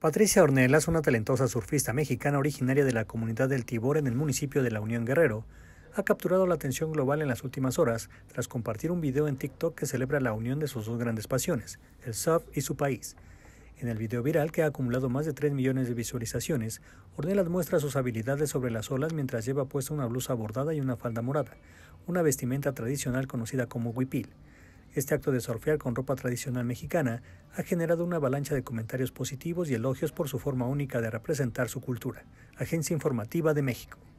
Patricia Ornelas, una talentosa surfista mexicana originaria de la comunidad del Tibor en el municipio de La Unión Guerrero. Ha capturado la atención global en las últimas horas tras compartir un video en TikTok que celebra la unión de sus dos grandes pasiones, el surf y su país. En el video viral, que ha acumulado más de 3 millones de visualizaciones, Ornelas muestra sus habilidades sobre las olas mientras lleva puesta una blusa bordada y una falda morada, una vestimenta tradicional conocida como huipil. Este acto de surfear con ropa tradicional mexicana ha generado una avalancha de comentarios positivos y elogios por su forma única de representar su cultura. Agencia Informativa de México.